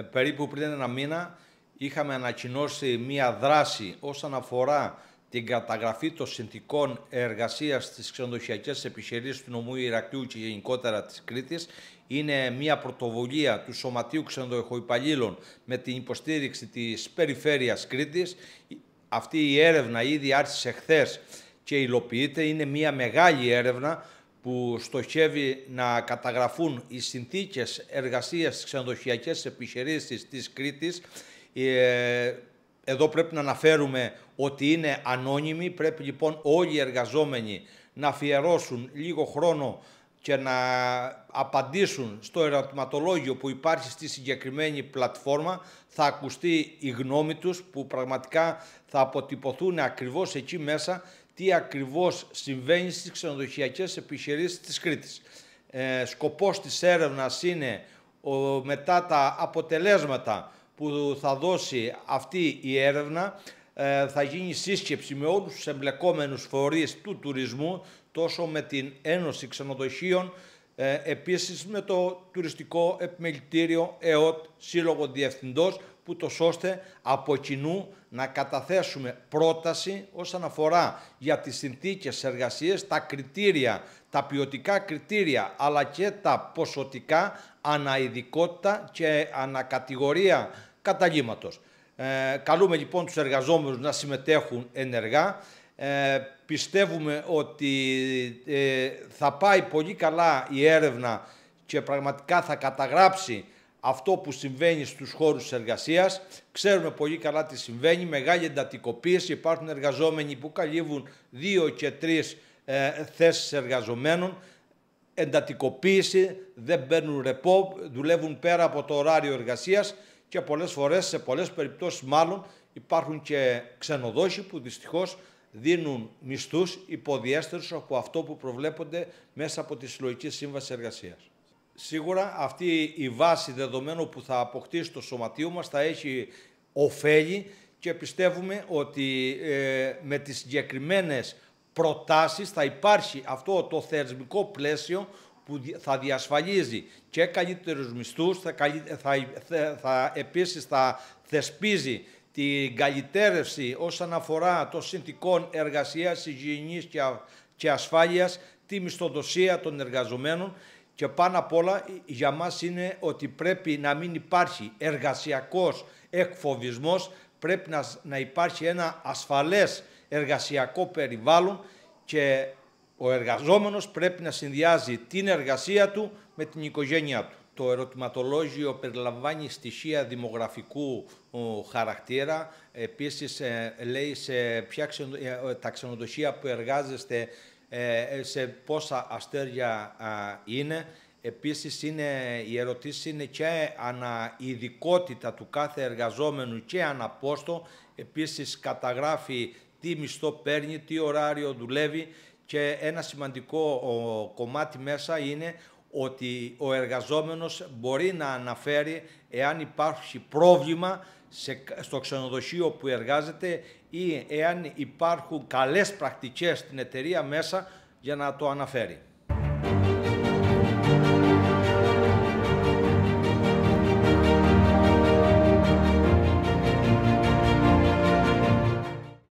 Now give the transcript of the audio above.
Ε, περίπου πριν ένα μήνα είχαμε ανακοινώσει μία δράση όσον αφορά την καταγραφή των συνθηκών εργασίας στις ξενοδοχειακές επιχειρήσεις του νομού Ηρακλείου και γενικότερα της Κρήτης. Είναι μια δραση οσον αφορα την καταγραφη των συνθηκων εργασία στις ξενοδοχειακες επιχειρησεις του Σωματείου Ξενοδοχοϊπαλλήλων με την υποστήριξη της Περιφέρειας Κρήτης. Αυτή η έρευνα ήδη άρχισε χθες και υλοποιείται. Είναι μια μεγάλη έρευνα που στοχεύει να καταγραφούν οι συνθήκες εργασίας στις ξενοδοχειακές επιχειρήσεις της Κρήτης. Ε, εδώ πρέπει να αναφέρουμε ότι είναι ανώνυμοι, πρέπει λοιπόν όλοι οι εργαζόμενοι να αφιερώσουν λίγο χρόνο και να απαντήσουν στο ερωτηματολόγιο που υπάρχει στη συγκεκριμένη πλατφόρμα. Θα ακουστεί η γνώμη τους που πραγματικά θα αποτυπωθούν ακριβώς εκεί μέσα τι ακριβώς συμβαίνει στις ξενοδοχειακές επιχειρήσεις της Κρήτης. Ε, σκοπός της έρευνας είναι ο, μετά τα αποτελέσματα που θα δώσει αυτή η έρευνα ε, θα γίνει σύσκεψη με όλους τους εμπλεκόμενους φορείς του τουρισμού τόσο με την Ένωση Ξενοδοχείων ε, επίσης με το τουριστικό επιμελητήριο ΕΟΤ Σύλλογο Διευθυντός που το σώστε από κοινού να καταθέσουμε πρόταση όσον αφορά για τις συνθήκες εργασίες, τα κριτήρια, τα ποιοτικά κριτήρια αλλά και τα ποσοτικά αναειδικότητα και ανακατηγορία καταλήματος. Ε, καλούμε λοιπόν τους εργαζόμενους να συμμετέχουν ενεργά ε, πιστεύουμε ότι ε, θα πάει πολύ καλά η έρευνα και πραγματικά θα καταγράψει αυτό που συμβαίνει στους χώρους εργασίας. Ξέρουμε πολύ καλά τι συμβαίνει, μεγάλη εντατικοποίηση, υπάρχουν εργαζόμενοι που καλύβουν δύο και τρεις ε, θέσεις εργαζομένων, εντατικοποίηση, δεν παίρνουν ρεπό, δουλεύουν πέρα από το ωράριο εργασίας και πολλές φορές, σε πολλές περιπτώσεις μάλλον, υπάρχουν και ξενοδόχοι που δυστυχώς δίνουν μισθούς υποδιέστερους από αυτό που προβλέπονται μέσα από τη Συλλογική Σύμβαση Εργασίας. Σίγουρα αυτή η βάση δεδομένου που θα αποκτήσει το σωματείο μας θα έχει ωφέλη και πιστεύουμε ότι ε, με τις συγκεκριμένες προτάσεις θα υπάρχει αυτό το θεσμικό πλαίσιο που θα διασφαλίζει και καλύτερους μισθούς, θα, θα, θα, θα επίσης θα θεσπίζει την καλυτέρευση όσον αφορά των συνθηκών εργασίας, υγιεινής και ασφάλειας, τη μισθοδοσία των εργαζομένων και πάνω απ' όλα για μας είναι ότι πρέπει να μην υπάρχει εργασιακός εκφοβισμός, πρέπει να, υπάρχει ένα ασφαλές εργασιακό περιβάλλον και ο εργαζόμενος πρέπει να συνδυάζει την εργασία του με την οικογένειά του το ερωτηματολόγιο περιλαμβάνει στοιχεία δημογραφικού χαρακτήρα. Επίσης, ε, λέει σε ποια ε, ξενοδοχεία που εργάζεστε, ε, σε πόσα αστέρια είναι. Επίσης, είναι, οι ερωτήση είναι και αναειδικότητα του κάθε εργαζόμενου και αναπόστο. Επίσης, καταγράφει τι μισθό παίρνει, τι ωράριο δουλεύει. Και ένα σημαντικό κομμάτι μέσα είναι ότι ο εργαζόμενος μπορεί να αναφέρει εάν υπάρχει πρόβλημα στο ξενοδοχείο που εργάζεται ή εάν υπάρχουν καλές πρακτικές στην εταιρεία μέσα για να το αναφέρει.